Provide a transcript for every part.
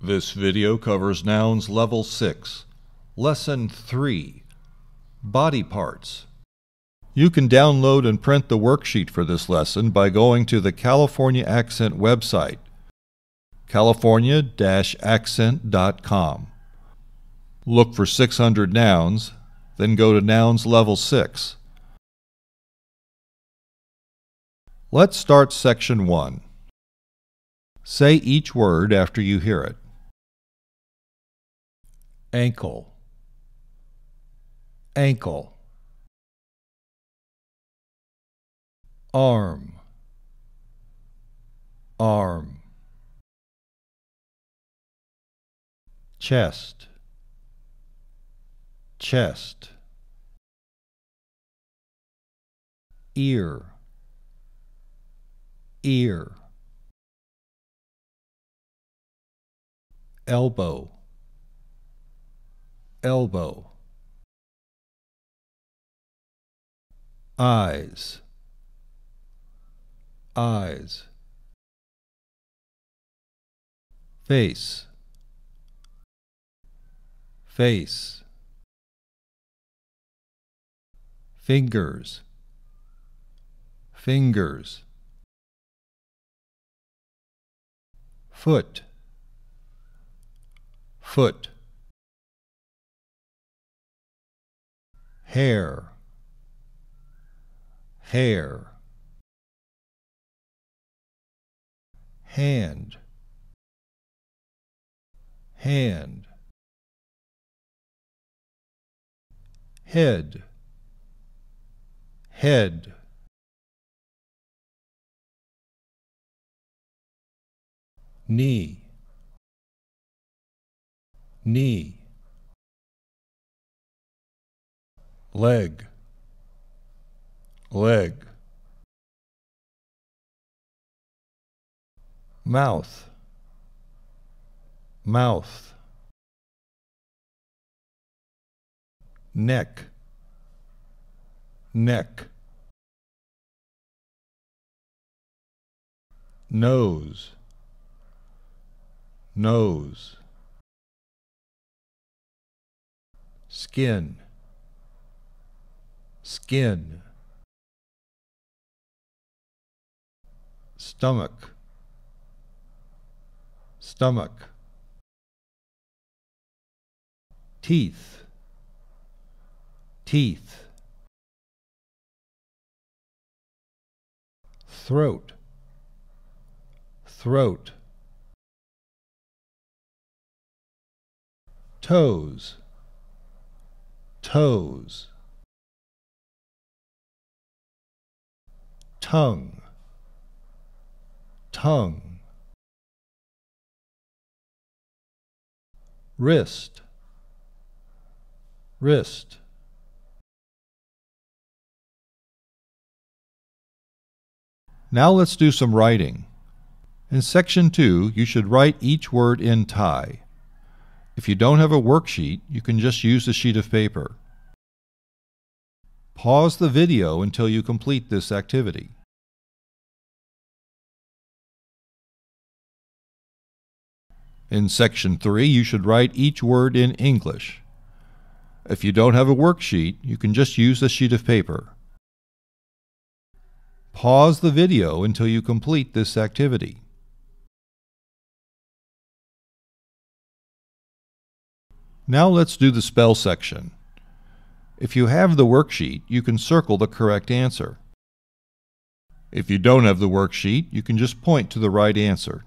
This video covers Nouns Level 6, Lesson 3, Body Parts. You can download and print the worksheet for this lesson by going to the California Accent website, california-accent.com. Look for 600 nouns, then go to Nouns Level 6. Let's start Section 1. Say each word after you hear it ankle, ankle, arm, arm, chest, chest, ear, ear, elbow, elbow. Eyes, eyes. Face, face. Fingers, fingers. Foot, foot. hair hair hand hand head head knee knee leg, leg. Mouth, mouth. Neck, neck. Nose, nose. Skin skin, stomach, stomach, teeth, teeth, throat, throat, toes, toes. tongue, tongue, wrist, wrist. Now let's do some writing. In section 2, you should write each word in Thai. If you don't have a worksheet, you can just use a sheet of paper. Pause the video until you complete this activity. In section 3, you should write each word in English. If you don't have a worksheet, you can just use a sheet of paper. Pause the video until you complete this activity. Now let's do the spell section. If you have the worksheet, you can circle the correct answer. If you don't have the worksheet, you can just point to the right answer.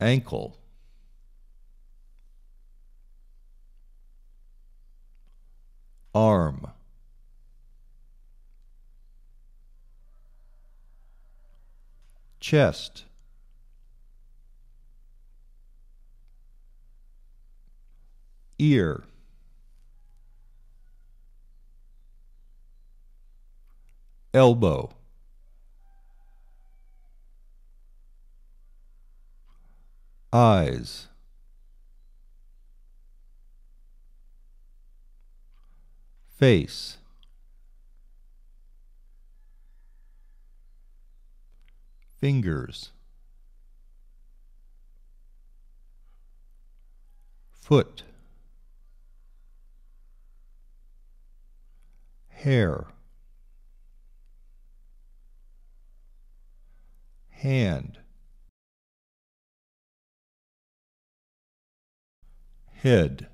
ankle. Arm. Chest. Ear. Elbow. eyes. Face. Fingers. Foot. Hair. Hand. head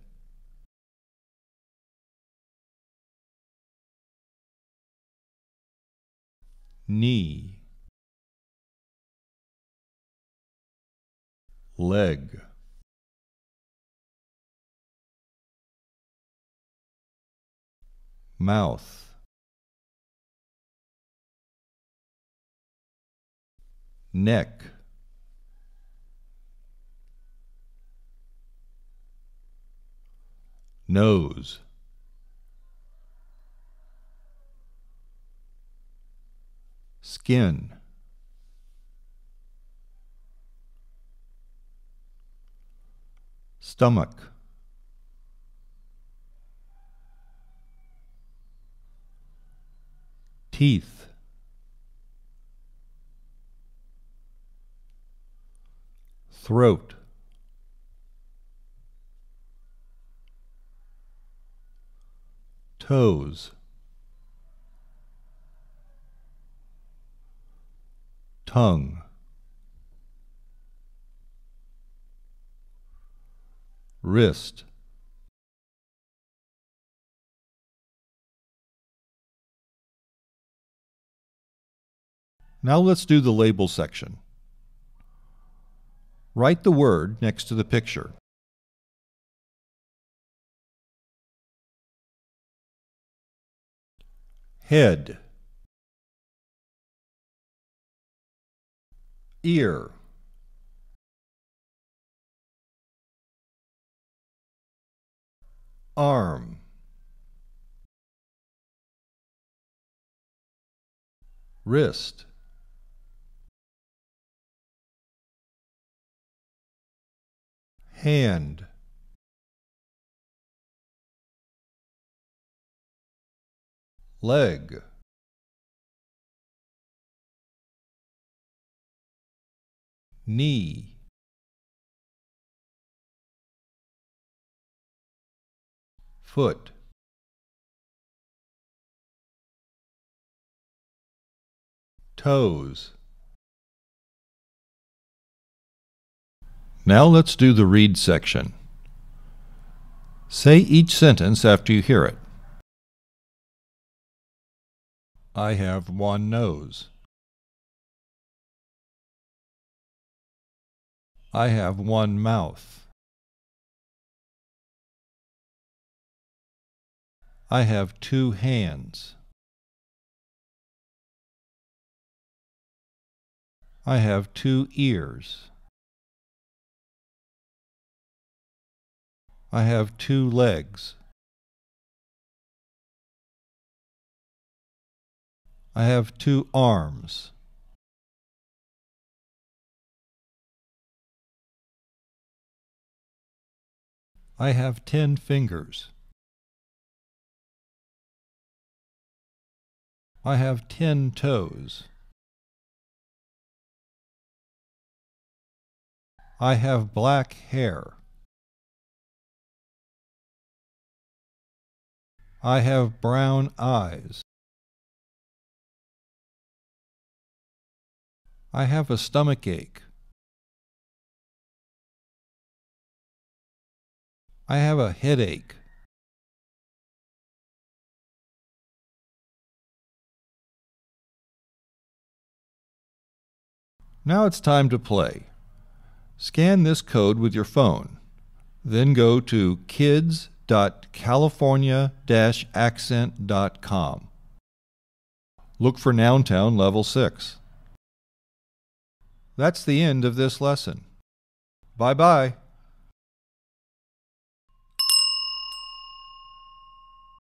knee leg mouth neck Nose. Skin. Stomach. Teeth. Throat. toes tongue wrist Now let's do the label section. Write the word next to the picture. head ear arm wrist hand leg knee foot toes Now let's do the read section. Say each sentence after you hear it. I have one nose. I have one mouth. I have two hands. I have two ears. I have two legs. I have two arms. I have ten fingers. I have ten toes. I have black hair. I have brown eyes. I have a stomach ache. I have a headache. Now it's time to play. Scan this code with your phone. Then go to kids.california-accent.com. Look for Nountown Level 6. That's the end of this lesson. Bye bye.